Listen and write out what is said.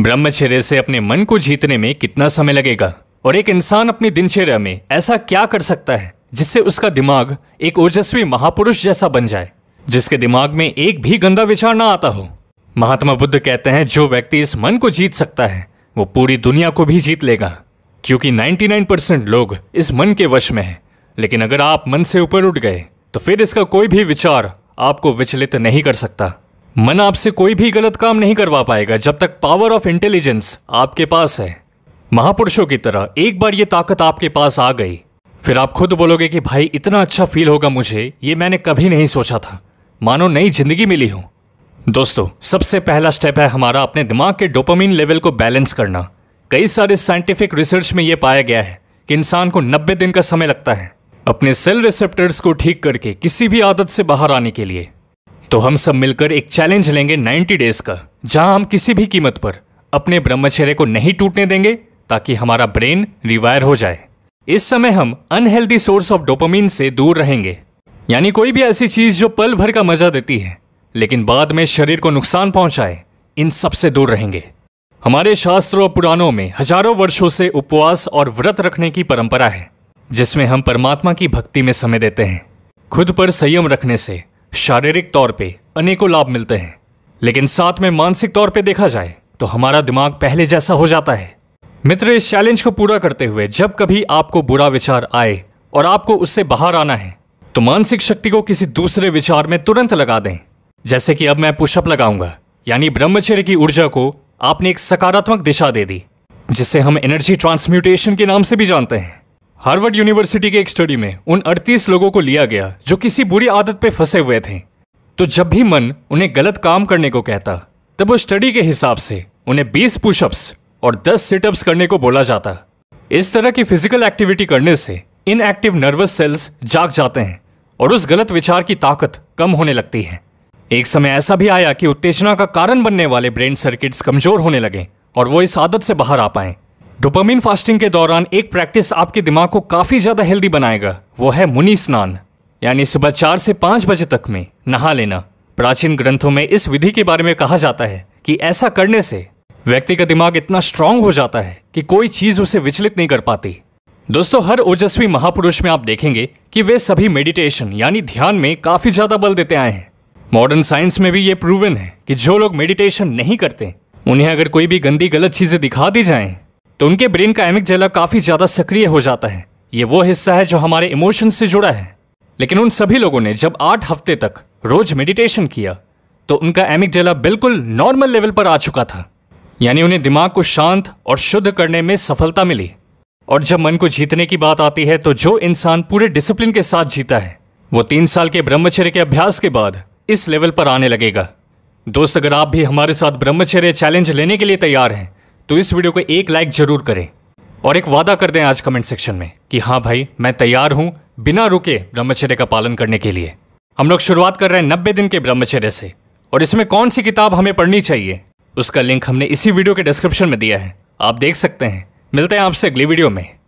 ब्रह्मचर्य से अपने मन को जीतने में कितना समय लगेगा और एक इंसान अपनी दिनचर्या में ऐसा क्या कर सकता है जिससे उसका दिमाग एक ओजस्वी महापुरुष जैसा बन जाए जिसके दिमाग में एक भी गंदा विचार ना आता हो महात्मा बुद्ध कहते हैं जो व्यक्ति इस मन को जीत सकता है वो पूरी दुनिया को भी जीत लेगा क्योंकि 99% लोग इस मन के वश में हैं लेकिन अगर आप मन से ऊपर उठ गए तो फिर इसका कोई भी विचार आपको विचलित नहीं कर सकता मन आपसे कोई भी गलत काम नहीं करवा पाएगा जब तक पावर ऑफ इंटेलिजेंस आपके पास है महापुरुषों की तरह एक बार ये ताकत आपके पास आ गई फिर आप खुद बोलोगे कि भाई इतना अच्छा फील होगा मुझे ये मैंने कभी नहीं सोचा था मानो नई जिंदगी मिली हो दोस्तों सबसे पहला स्टेप है हमारा अपने दिमाग के डोपामिन लेवल को बैलेंस करना कई सारे साइंटिफिक रिसर्च में यह पाया गया है कि इंसान को 90 दिन का समय लगता है अपने सेल रिसेप्टर्स को ठीक करके किसी भी आदत से बाहर आने के लिए तो हम सब मिलकर एक चैलेंज लेंगे 90 डेज का जहां हम किसी भी कीमत पर अपने ब्रह्मचर्य को नहीं टूटने देंगे ताकि हमारा ब्रेन रिवायर हो जाए इस समय हम अनहेल्दी सोर्स ऑफ डोपामीन से दूर रहेंगे यानी कोई भी ऐसी चीज जो पल भर का मजा देती है लेकिन बाद में शरीर को नुकसान पहुंचाए इन सबसे दूर रहेंगे हमारे शास्त्रों और पुराणों में हजारों वर्षों से उपवास और व्रत रखने की परंपरा है जिसमें हम परमात्मा की भक्ति में समय देते हैं खुद पर संयम रखने से शारीरिक तौर पे अनेकों लाभ मिलते हैं लेकिन साथ में मानसिक तौर पे देखा जाए तो हमारा दिमाग पहले जैसा हो जाता है मित्र इस चैलेंज को पूरा करते हुए जब कभी आपको बुरा विचार आए और आपको उससे बाहर आना है तो मानसिक शक्ति को किसी दूसरे विचार में तुरंत लगा दें जैसे कि अब मैं पुशअप लगाऊंगा यानी ब्रह्मचर्य की ऊर्जा को आपने एक सकारात्मक दिशा दे दी जिसे हम एनर्जी ट्रांसम्यूटेशन के नाम से भी जानते हैं हार्वर्ड यूनिवर्सिटी के एक स्टडी में उन 38 लोगों को लिया गया जो किसी बुरी आदत पे फंसे हुए थे तो जब भी मन उन्हें गलत काम करने को कहता तब उस स्टडी के हिसाब से उन्हें 20 पुशअप्स और 10 सिटअप्स करने को बोला जाता इस तरह की फिजिकल एक्टिविटी करने से इनएक्टिव नर्वस सेल्स जाग जाते हैं और उस गलत विचार की ताकत कम होने लगती है एक समय ऐसा भी आया कि उत्तेजना का कारण बनने वाले ब्रेन सर्किट्स कमजोर होने लगे और वो इस आदत से बाहर आ पाएं डोपामिन फास्टिंग के दौरान एक प्रैक्टिस आपके दिमाग को काफ़ी ज़्यादा हेल्दी बनाएगा वो है मुनि स्नान यानी सुबह चार से पांच बजे तक में नहा लेना प्राचीन ग्रंथों में इस विधि के बारे में कहा जाता है कि ऐसा करने से व्यक्ति का दिमाग इतना स्ट्रांग हो जाता है कि कोई चीज़ उसे विचलित नहीं कर पाती दोस्तों हर ओजस्वी महापुरुष में आप देखेंगे कि वे सभी मेडिटेशन यानी ध्यान में काफ़ी ज़्यादा बल देते आए हैं मॉडर्न साइंस में भी ये प्रूवन है कि जो लोग मेडिटेशन नहीं करते उन्हें अगर कोई भी गंदी गलत चीज़ें दिखा दी जाएं तो उनके ब्रेन का एमिक जेला काफ़ी ज़्यादा सक्रिय हो जाता है ये वो हिस्सा है जो हमारे इमोशन से जुड़ा है लेकिन उन सभी लोगों ने जब आठ हफ्ते तक रोज मेडिटेशन किया तो उनका एमिक जेला बिल्कुल नॉर्मल लेवल पर आ चुका था यानी उन्हें दिमाग को शांत और शुद्ध करने में सफलता मिली और जब मन को जीतने की बात आती है तो जो इंसान पूरे डिसिप्लिन के साथ जीता है वो तीन साल के ब्रह्मचर्य के अभ्यास के बाद इस लेवल पर आने लगेगा दोस्त अगर आप भी हमारे साथ ब्रह्मचर्य चैलेंज लेने के लिए तैयार हैं तो इस वीडियो को एक लाइक जरूर करें और एक वादा कर दें आज कमेंट सेक्शन में कि हाँ भाई मैं तैयार हूं बिना रुके ब्रह्मचर्य का पालन करने के लिए हम लोग शुरुआत कर रहे हैं नब्बे दिन के ब्रह्मचर्य से और इसमें कौन सी किताब हमें पढ़नी चाहिए उसका लिंक हमने इसी वीडियो के डिस्क्रिप्शन में दिया है आप देख सकते हैं मिलते हैं आपसे अगली वीडियो में